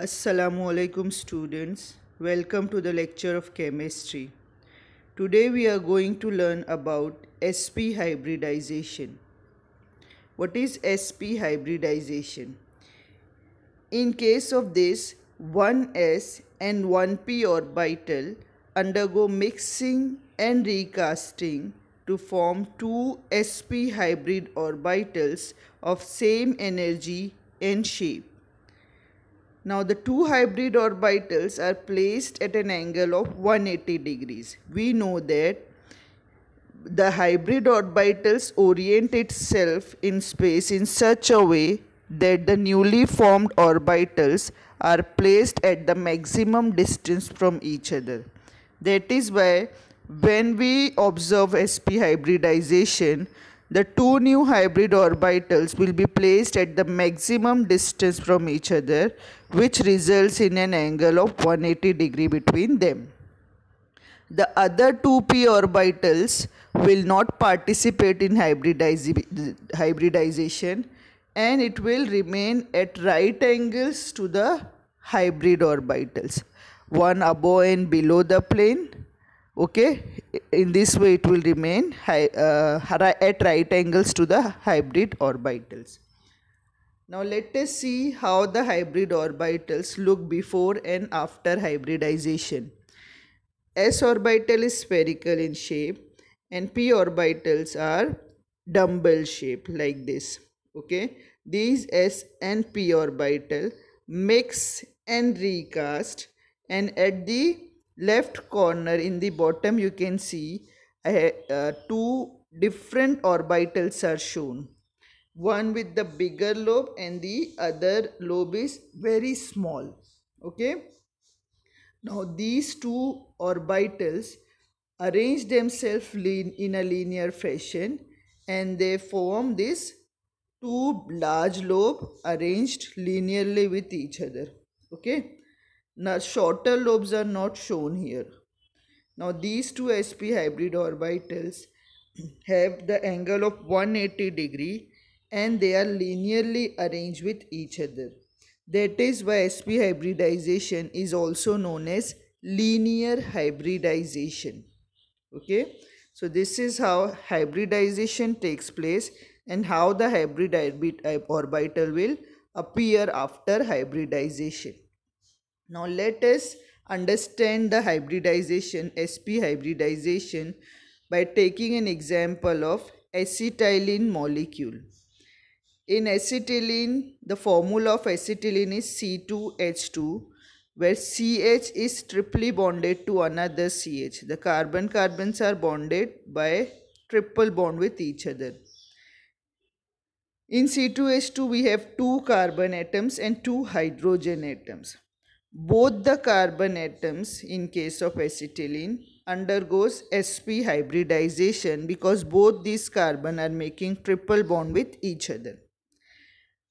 Assalamu alaikum students. Welcome to the lecture of chemistry. Today we are going to learn about sp hybridization. What is sp hybridization? In case of this 1s and 1p orbital undergo mixing and recasting to form two sp hybrid orbitals of same energy and shape. Now the two hybrid orbitals are placed at an angle of 180 degrees. We know that the hybrid orbitals orient itself in space in such a way that the newly formed orbitals are placed at the maximum distance from each other. That is why when we observe sp hybridization, the two new hybrid orbitals will be placed at the maximum distance from each other which results in an angle of 180 degree between them. The other two p orbitals will not participate in hybridization and it will remain at right angles to the hybrid orbitals, one above and below the plane okay in this way it will remain uh, at right angles to the hybrid orbitals now let us see how the hybrid orbitals look before and after hybridization s orbital is spherical in shape and p orbitals are dumbbell shape like this okay these s and p orbital mix and recast and at the left corner in the bottom you can see uh, two different orbitals are shown one with the bigger lobe and the other lobe is very small okay now these two orbitals arrange themselves in a linear fashion and they form this two large lobe arranged linearly with each other okay now shorter lobes are not shown here. Now these two sp hybrid orbitals have the angle of 180 degree and they are linearly arranged with each other. That is why sp hybridization is also known as linear hybridization. Okay. So this is how hybridization takes place and how the hybrid orbital will appear after hybridization. Now let us understand the hybridization, sp hybridization by taking an example of acetylene molecule. In acetylene, the formula of acetylene is C2H2 where CH is triply bonded to another CH. The carbon carbons are bonded by triple bond with each other. In C2H2, we have two carbon atoms and two hydrogen atoms. Both the carbon atoms in case of acetylene undergoes sp hybridization because both these carbon are making triple bond with each other.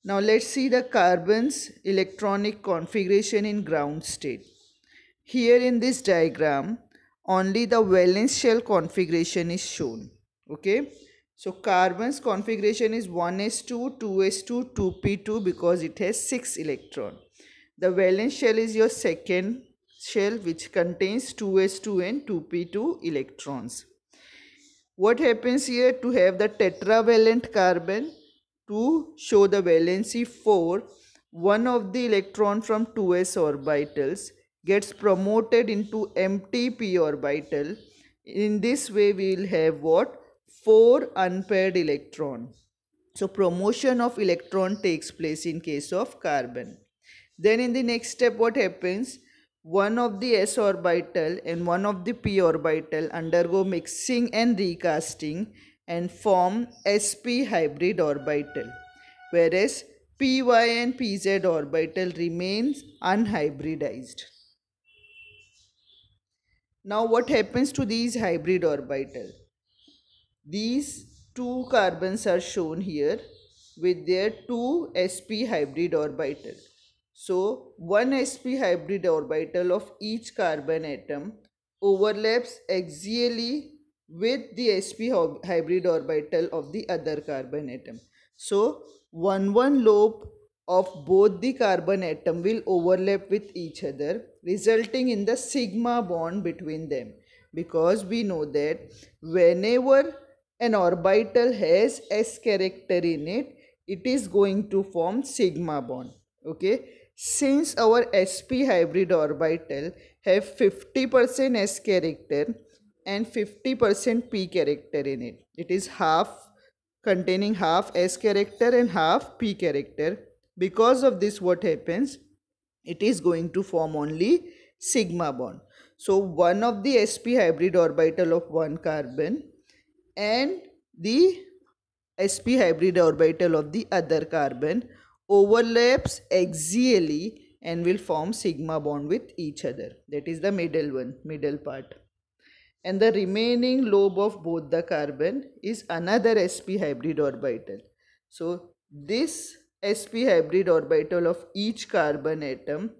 Now let's see the carbon's electronic configuration in ground state. Here in this diagram only the valence shell configuration is shown. Okay. So carbon's configuration is 1s2, 2s2, 2p2 because it has 6 electron. The valence shell is your second shell which contains 2s2 and 2p2 electrons. What happens here to have the tetravalent carbon to show the valency 4, one of the electron from 2s orbitals gets promoted into empty p orbital. In this way we will have what? 4 unpaired electron. So promotion of electron takes place in case of carbon. Then in the next step what happens? One of the s orbital and one of the p orbital undergo mixing and recasting and form sp hybrid orbital whereas py and pz orbital remains unhybridized. Now what happens to these hybrid orbital? These two carbons are shown here with their two sp hybrid orbital so, one sp hybrid orbital of each carbon atom overlaps axially with the sp hybrid orbital of the other carbon atom. So, one one lobe of both the carbon atom will overlap with each other resulting in the sigma bond between them because we know that whenever an orbital has s character in it it is going to form sigma bond okay since our SP hybrid orbital have 50% S character and 50% P character in it. It is half containing half S character and half P character. Because of this what happens? It is going to form only sigma bond. So one of the sp hybrid orbital of one carbon and the sp hybrid orbital of the other carbon overlaps axially and will form sigma bond with each other. That is the middle one, middle part. And the remaining lobe of both the carbon is another sp hybrid orbital. So this sp hybrid orbital of each carbon atom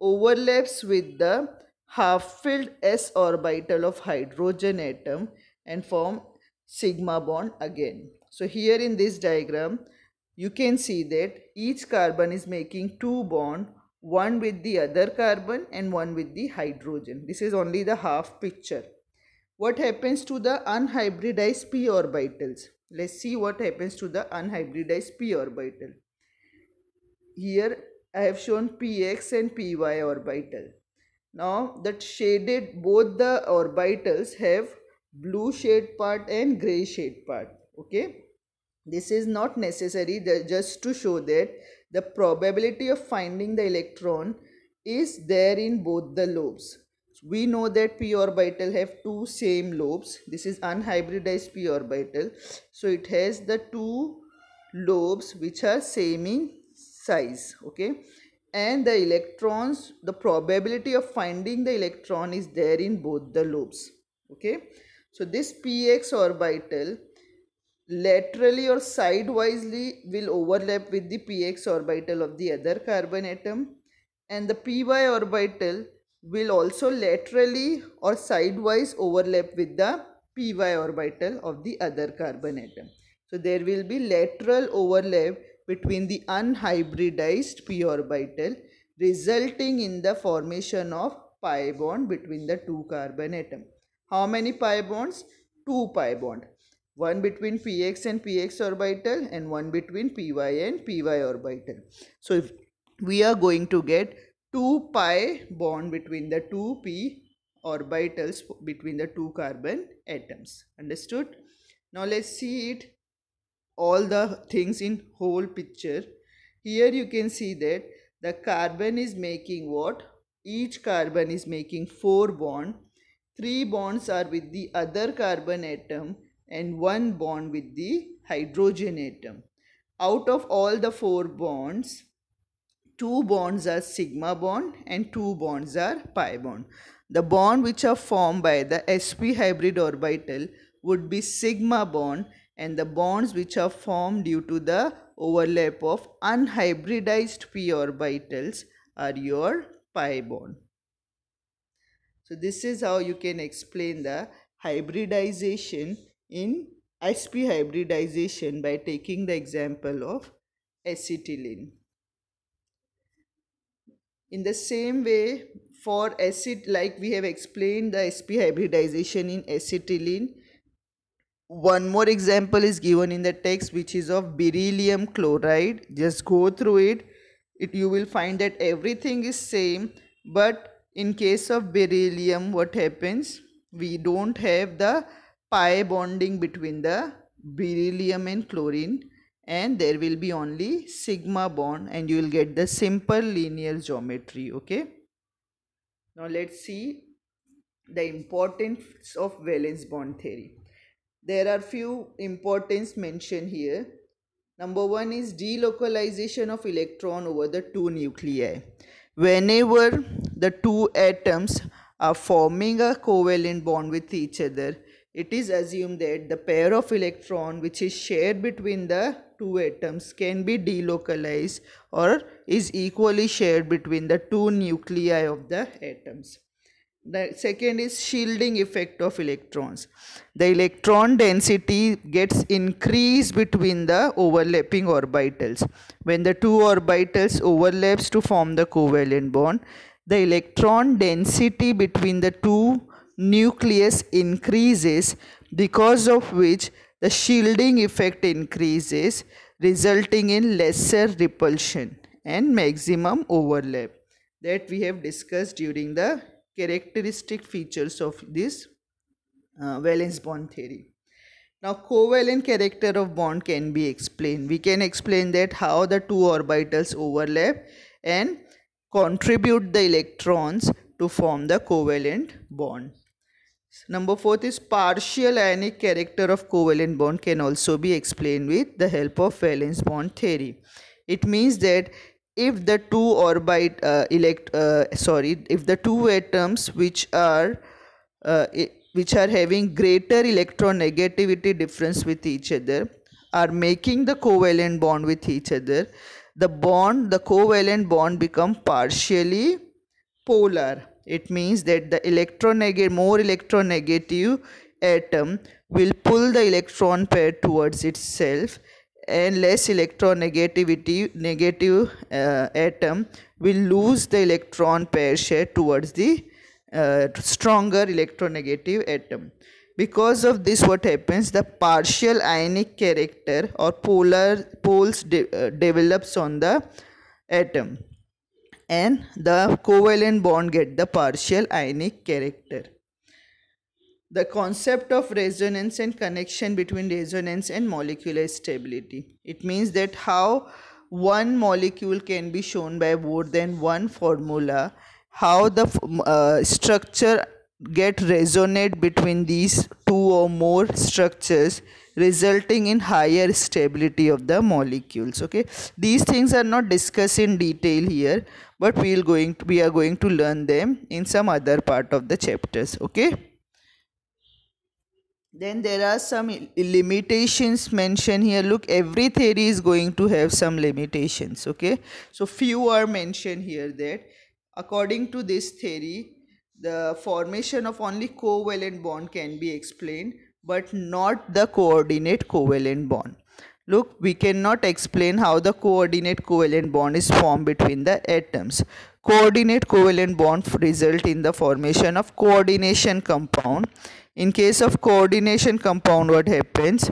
overlaps with the half-filled s orbital of hydrogen atom and form sigma bond again. So here in this diagram, you can see that each carbon is making two bond one with the other carbon and one with the hydrogen this is only the half picture what happens to the unhybridized p orbitals let's see what happens to the unhybridized p orbital here i have shown px and py orbital now that shaded both the orbitals have blue shade part and gray shade part okay this is not necessary just to show that the probability of finding the electron is there in both the lobes. We know that p orbital have two same lobes. This is unhybridized p orbital. So it has the two lobes which are same in size. Okay. And the electrons, the probability of finding the electron is there in both the lobes. Okay. So this px orbital laterally or sidewisely will overlap with the px orbital of the other carbon atom and the py orbital will also laterally or sidewise overlap with the py orbital of the other carbon atom. So there will be lateral overlap between the unhybridized p orbital resulting in the formation of pi bond between the two carbon atom. How many pi bonds? 2 pi bond one between px and px orbital and one between py and py orbital. So if we are going to get 2 pi bond between the 2 p orbitals between the two carbon atoms. Understood? Now let's see it all the things in whole picture. Here you can see that the carbon is making what? Each carbon is making 4 bond. 3 bonds are with the other carbon atom and one bond with the hydrogen atom. Out of all the four bonds, two bonds are sigma bond and two bonds are pi bond. The bond which are formed by the sp hybrid orbital would be sigma bond and the bonds which are formed due to the overlap of unhybridized p orbitals are your pi bond. So this is how you can explain the hybridization in sp hybridization by taking the example of acetylene in the same way for acid like we have explained the sp hybridization in acetylene one more example is given in the text which is of beryllium chloride just go through it it you will find that everything is same but in case of beryllium what happens we don't have the pi bonding between the beryllium and chlorine and there will be only sigma bond and you will get the simple linear geometry okay now let's see the importance of valence bond theory there are few importance mentioned here number one is delocalization of electron over the two nuclei whenever the two atoms are forming a covalent bond with each other it is assumed that the pair of electron which is shared between the two atoms can be delocalized or is equally shared between the two nuclei of the atoms. The second is shielding effect of electrons. The electron density gets increased between the overlapping orbitals. When the two orbitals overlaps to form the covalent bond, the electron density between the two nucleus increases because of which the shielding effect increases resulting in lesser repulsion and maximum overlap that we have discussed during the characteristic features of this uh, valence bond theory. Now covalent character of bond can be explained. We can explain that how the two orbitals overlap and contribute the electrons to form the covalent bond. Number fourth is partial ionic character of covalent bond can also be explained with the help of valence bond theory. It means that if the two orbit uh, elect uh, sorry if the two atoms which are uh, which are having greater electronegativity difference with each other are making the covalent bond with each other the bond the covalent bond become partially polar it means that the electronegative, more electronegative atom will pull the electron pair towards itself and less electronegativity negative uh, atom will lose the electron pair share towards the uh, stronger electronegative atom because of this what happens the partial ionic character or polar poles de uh, develops on the atom and the covalent bond get the partial ionic character. The concept of resonance and connection between resonance and molecular stability. It means that how one molecule can be shown by more than one formula, how the uh, structure get resonate between these two or more structures resulting in higher stability of the molecules okay these things are not discussed in detail here but we'll going to, we are going to learn them in some other part of the chapters okay then there are some limitations mentioned here look every theory is going to have some limitations okay so few are mentioned here that according to this theory the formation of only covalent bond can be explained but not the coordinate covalent bond Look, we cannot explain how the coordinate covalent bond is formed between the atoms. Coordinate covalent bond result in the formation of coordination compound in case of coordination compound what happens?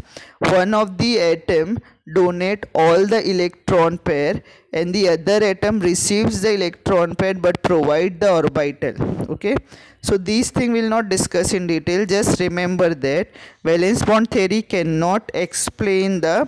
One of the atom donate all the electron pair and the other atom receives the electron pair but provide the orbital okay so these thing will not discuss in detail just remember that valence bond theory cannot explain the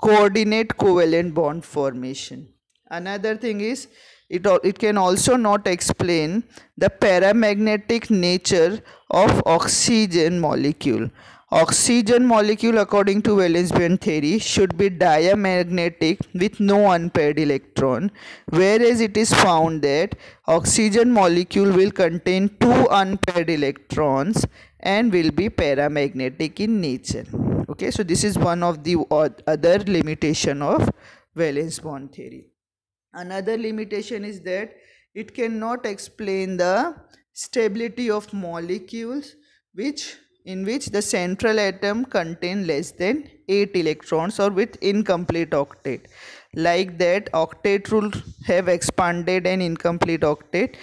coordinate covalent bond formation another thing is it, it can also not explain the paramagnetic nature of oxygen molecule. Oxygen molecule according to valence band theory should be diamagnetic with no unpaired electron whereas it is found that oxygen molecule will contain two unpaired electrons and will be paramagnetic in nature. Okay, so this is one of the other limitation of valence bond theory. Another limitation is that it cannot explain the stability of molecules which in which the central atom contain less than 8 electrons or with incomplete octet like that octet rule have expanded an incomplete octet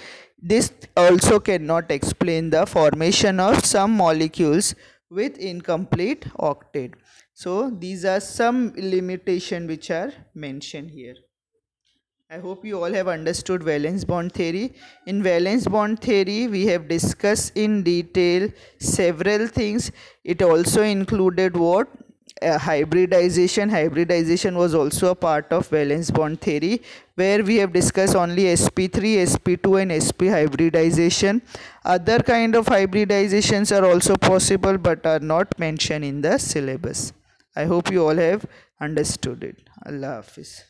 this also cannot explain the formation of some molecules with incomplete octet so these are some limitation which are mentioned here I hope you all have understood valence bond theory. In valence bond theory, we have discussed in detail several things. It also included what? Uh, hybridization. Hybridization was also a part of valence bond theory where we have discussed only sp3 sp2 and sp hybridization other kind of hybridizations are also possible but are not mentioned in the syllabus i hope you all have understood it allah hafiz